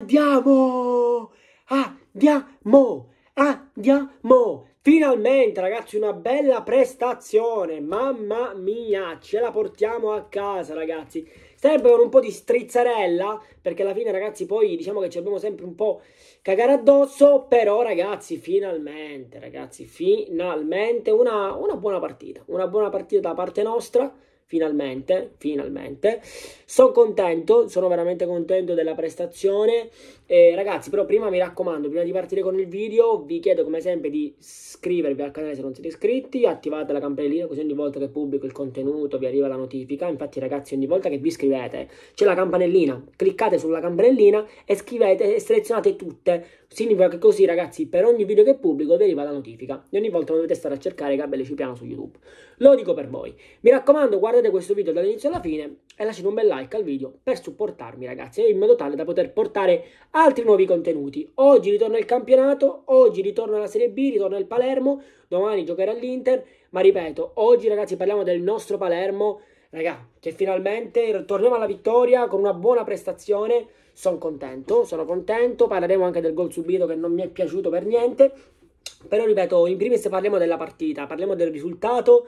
Andiamo! Andiamo! Andiamo! Finalmente, ragazzi, una bella prestazione. Mamma mia, ce la portiamo a casa, ragazzi. Sempre con un po' di strizzarella, perché alla fine, ragazzi, poi diciamo che ci abbiamo sempre un po' cagare addosso. Però, ragazzi, finalmente, ragazzi, finalmente una, una buona partita. Una buona partita da parte nostra finalmente, finalmente. Sono contento, sono veramente contento della prestazione. Eh, ragazzi, però prima mi raccomando, prima di partire con il video, vi chiedo come sempre di iscrivervi al canale se non siete iscritti, attivate la campanellina così ogni volta che pubblico il contenuto vi arriva la notifica. Infatti ragazzi, ogni volta che vi iscrivete c'è la campanellina, cliccate sulla campanellina e scrivete e selezionate tutte. Significa che così ragazzi, per ogni video che pubblico vi arriva la notifica. E ogni volta non dovete stare a cercare Gabriele Cipiano su YouTube. Lo dico per voi. Mi raccomando, guardate vedere questo video dall'inizio alla fine e lasciate un bel like al video per supportarmi ragazzi in modo tale da poter portare altri nuovi contenuti. Oggi ritorna il campionato, oggi ritorna la Serie B, ritorna il Palermo, domani giocherà l'Inter, ma ripeto, oggi ragazzi parliamo del nostro Palermo, raga, che finalmente torniamo alla vittoria con una buona prestazione, sono contento, sono contento, parleremo anche del gol subito che non mi è piaciuto per niente, però ripeto, in primis parliamo della partita, parliamo del risultato,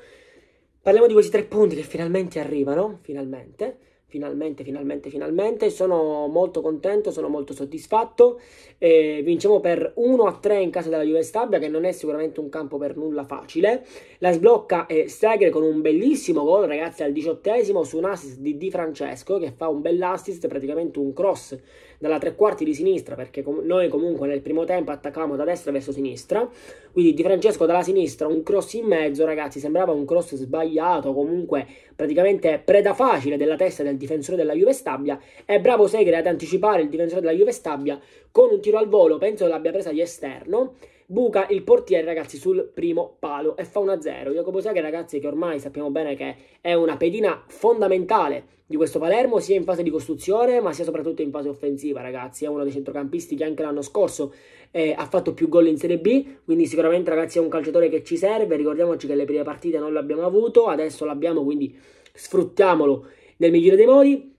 Parliamo di questi tre punti che finalmente arrivano, finalmente finalmente, finalmente, finalmente. Sono molto contento, sono molto soddisfatto. Eh, vinciamo per 1 a 3 in casa della Juve Stabia, che non è sicuramente un campo per nulla facile. La sblocca è Segre con un bellissimo gol, ragazzi, al diciottesimo su un assist di Di Francesco, che fa un bell'assist, praticamente un cross dalla tre quarti di sinistra, perché com noi comunque nel primo tempo attaccavamo da destra verso sinistra. Quindi Di Francesco dalla sinistra, un cross in mezzo, ragazzi, sembrava un cross sbagliato, comunque praticamente preda facile della testa del difensore della Juve Stabia. È bravo Segre ad anticipare il difensore della Juve Stabia con un tiro al volo, penso l'abbia presa di esterno. Buca il portiere, ragazzi, sul primo palo e fa 1-0. Jacopo Segre, ragazzi, che ormai sappiamo bene che è una pedina fondamentale di questo Palermo, sia in fase di costruzione, ma sia soprattutto in fase offensiva, ragazzi. È uno dei centrocampisti che anche l'anno scorso eh, ha fatto più gol in Serie B, quindi sicuramente, ragazzi, è un calciatore che ci serve. Ricordiamoci che le prime partite non l'abbiamo avuto, adesso l'abbiamo, quindi sfruttiamolo nel migliore dei modi.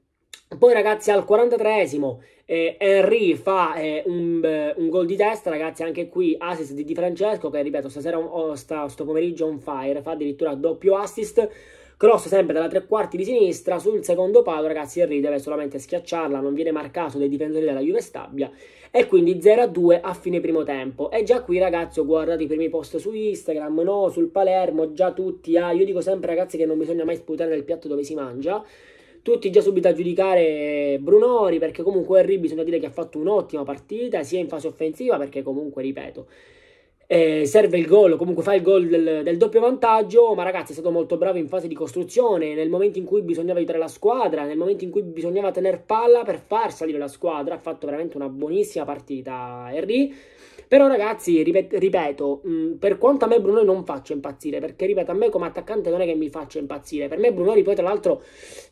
Poi ragazzi al 43esimo eh, Henry fa eh, un, eh, un, gol di testa, ragazzi anche qui assist di Di Francesco che ripeto stasera, o oh, sta, sto pomeriggio on fire, fa addirittura doppio assist. Cross sempre dalla tre quarti di sinistra, sul secondo palo ragazzi Henry deve solamente schiacciarla, non viene marcato dai difensori della Juve Stabia e quindi 0-2 a a fine primo tempo. E già qui ragazzi ho guardato i primi post su Instagram, no, sul Palermo, già tutti, ah, io dico sempre ragazzi che non bisogna mai sputare nel piatto dove si mangia, tutti già subito a giudicare Brunori perché comunque Henry bisogna dire che ha fatto un'ottima partita sia in fase offensiva perché comunque ripeto eh, serve il gol, comunque fa il gol del, del, doppio vantaggio, ma ragazzi è stato molto bravo in fase di costruzione, nel momento in cui bisognava aiutare la squadra, nel momento in cui bisognava tener palla per far salire la squadra, ha fatto veramente una buonissima partita Henry. Però ragazzi, ripeto, mm, per quanto a me Brunori non faccia impazzire, perché ripeto, a me come attaccante non è che mi faccia impazzire, per me Brunori poi tra l'altro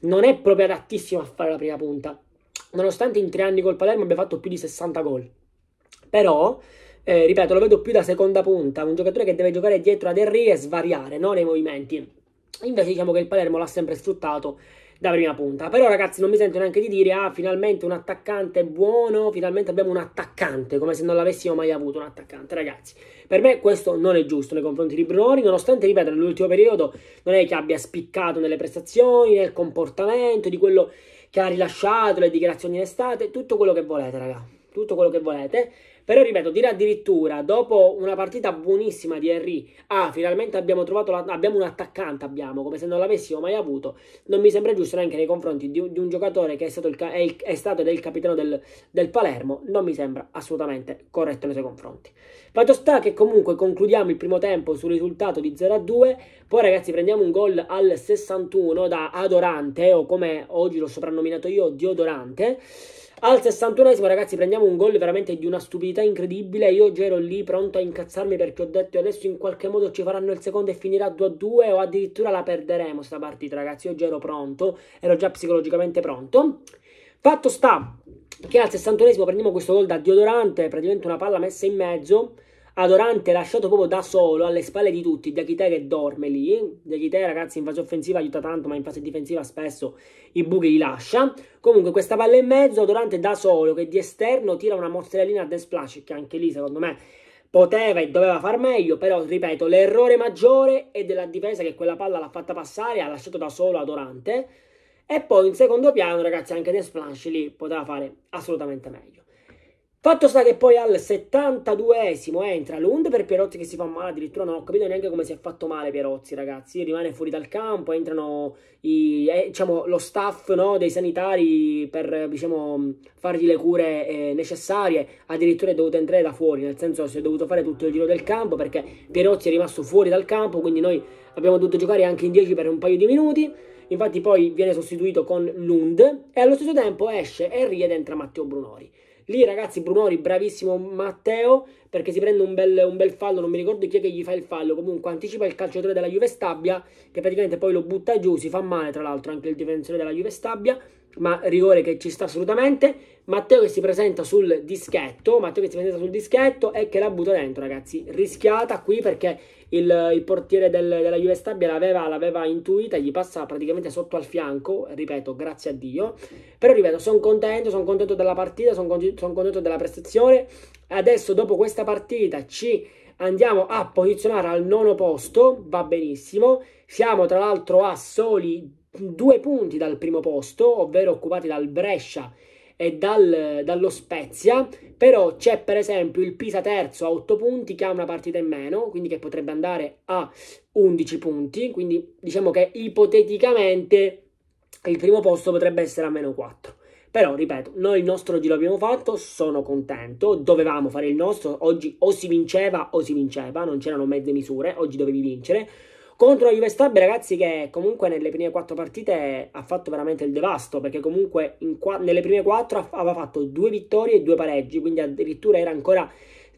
non è proprio adattissimo a fare la prima punta, nonostante in tre anni col Palermo abbia fatto più di 60 gol. Però eh, ripeto, lo vedo più da seconda punta, un giocatore che deve giocare dietro ad Henry e svariare no? nei movimenti. Invece diciamo che il Palermo l'ha sempre sfruttato da prima punta. Però ragazzi non mi sento neanche di dire, ah finalmente un attaccante buono, finalmente abbiamo un attaccante, come se non l'avessimo mai avuto un attaccante ragazzi. Per me questo non è giusto nei confronti di Brunori, nonostante, ripeto, nell'ultimo periodo non è che abbia spiccato nelle prestazioni, nel comportamento, di quello che ha rilasciato, le dichiarazioni in estate, tutto quello che volete ragazzi, tutto quello che volete. Però ripeto, dire addirittura dopo una partita buonissima di Henry, ah, finalmente abbiamo trovato la, abbiamo un attaccante, abbiamo, come se non l'avessimo mai avuto, non mi sembra giusto neanche nei confronti di, di un giocatore che è stato, il, è il, è stato del capitano del, del, Palermo, non mi sembra assolutamente corretto nei suoi confronti. Fatto sta che comunque concludiamo il primo tempo sul risultato di 0-2, poi ragazzi prendiamo un gol al 61 da Adorante, o come oggi l'ho soprannominato io, Diodorante, al 61esimo, ragazzi, prendiamo un gol veramente di una stupidità incredibile. Io già ero lì pronto a incazzarmi perché ho detto adesso in qualche modo ci faranno il secondo e finirà 2-2 o addirittura la perderemo sta partita, ragazzi. Io già ero pronto, ero già psicologicamente pronto. Fatto sta che al 61esimo prendiamo questo gol da Diodorante, praticamente una palla messa in mezzo. Adorante lasciato proprio da solo, alle spalle di tutti, Diachitè che dorme lì, Diachitè ragazzi in fase offensiva aiuta tanto ma in fase difensiva spesso i buchi li lascia, comunque questa palla in mezzo, Adorante da solo che di esterno tira una mozzarellina a The Splash che anche lì secondo me poteva e doveva far meglio, però ripeto, l'errore maggiore è della difesa che quella palla l'ha fatta passare, ha lasciato da solo Adorante e poi in secondo piano ragazzi anche The Splash lì poteva fare assolutamente meglio. Fatto sta che poi al 72esimo eh, entra Lund per Pierozzi che si fa male, addirittura non ho capito neanche come si è fatto male Pierozzi ragazzi, rimane fuori dal campo, entrano i, eh, diciamo, lo staff no, dei sanitari per diciamo, fargli le cure eh, necessarie, addirittura è dovuto entrare da fuori, nel senso si è dovuto fare tutto il giro del campo perché Pierozzi è rimasto fuori dal campo, quindi noi abbiamo dovuto giocare anche in 10 per un paio di minuti, infatti poi viene sostituito con Lund e allo stesso tempo esce Henry ed entra Matteo Brunori. Lì, ragazzi, Brunori, bravissimo Matteo, perché si prende un bel, un bel, fallo, non mi ricordo chi è che gli fa il fallo, comunque anticipa il calciatore della Juve Stabia, che praticamente poi lo butta giù, si fa male tra l'altro anche il difensore della Juve Stabia, ma rigore che ci sta assolutamente. Matteo che si presenta sul dischetto, Matteo che si presenta sul dischetto e che la butta dentro, ragazzi. Rischiata qui perché il, il portiere del, della Juve Stabia l'aveva, l'aveva, intuita, gli passa praticamente sotto al fianco, ripeto, grazie a Dio. Però ripeto, sono contento, sono contento della partita, sono contento, son contento della prestazione. Adesso dopo questa partita ci andiamo a posizionare al nono posto, va benissimo. Siamo tra l'altro a soli due punti dal primo posto, ovvero occupati dal Brescia e dal, dallo Spezia, però c'è per esempio il Pisa terzo a 8 punti che ha una partita in meno, quindi che potrebbe andare a 11 punti, quindi diciamo che ipoteticamente il primo posto potrebbe essere a meno 4. Però, ripeto, noi il nostro giro abbiamo fatto, sono contento, dovevamo fare il nostro, oggi o si vinceva o si vinceva, non c'erano mezze misure, oggi dovevi vincere, contro la Juve Stabile, ragazzi, che comunque nelle prime quattro partite ha fatto veramente il devasto, perché comunque qua, nelle prime quattro aveva fatto due vittorie e due pareggi, quindi addirittura era ancora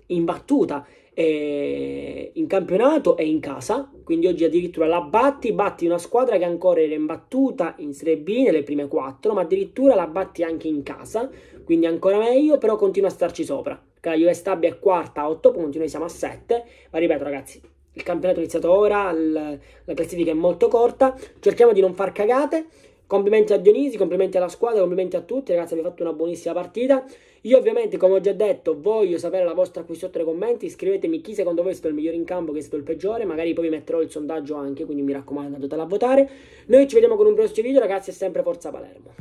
imbattuta eh, in campionato e in casa, quindi oggi addirittura la batti, batti una squadra che ancora era imbattuta in Serie B nelle prime quattro, ma addirittura la batti anche in casa, quindi ancora meglio, però continua a starci sopra, perché la Juve Stabia è quarta a 8 punti, noi siamo a 7, ma ripeto ragazzi, il campionato è iniziato ora, la classifica è molto corta, cerchiamo di non far cagate, complimenti a Dionisi, complimenti alla squadra, complimenti a tutti, ragazzi avete fatto una buonissima partita, io ovviamente come ho già detto voglio sapere la vostra qui sotto nei commenti, scrivetemi chi secondo voi è stato il migliore in campo, chi è stato il peggiore, magari poi vi metterò il sondaggio anche, quindi mi raccomando andatela a votare, noi ci vediamo con un prossimo video ragazzi e sempre Forza Palermo.